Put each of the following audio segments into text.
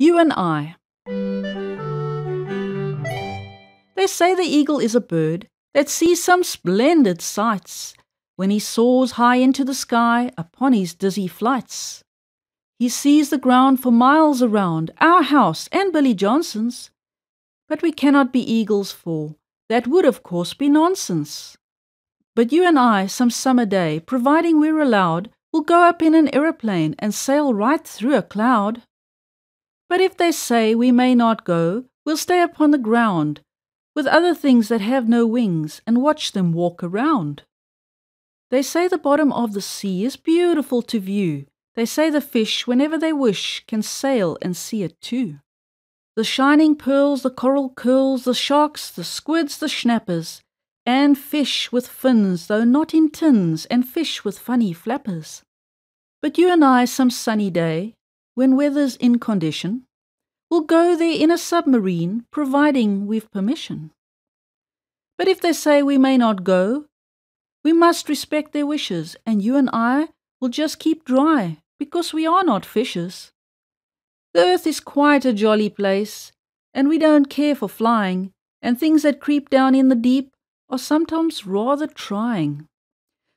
You and I. They say the eagle is a bird that sees some splendid sights when he soars high into the sky upon his dizzy flights. He sees the ground for miles around, our house and Billy Johnson's. But we cannot be eagles, for that would, of course, be nonsense. But you and I, some summer day, providing we're allowed, will go up in an aeroplane and sail right through a cloud. But if they say we may not go, we'll stay upon the ground, with other things that have no wings, and watch them walk around. They say the bottom of the sea is beautiful to view. They say the fish, whenever they wish, can sail and see it too. The shining pearls, the coral curls, the sharks, the squids, the schnappers, and fish with fins, though not in tins, and fish with funny flappers. But you and I, some sunny day, when weather's in condition, will go there in a submarine, providing we've permission. But if they say we may not go, we must respect their wishes, and you and I will just keep dry, because we are not fishes. The earth is quite a jolly place, and we don't care for flying, and things that creep down in the deep are sometimes rather trying.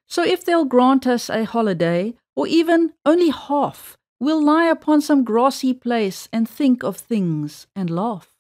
So if they'll grant us a holiday, or even only half, will lie upon some grassy place and think of things and laugh.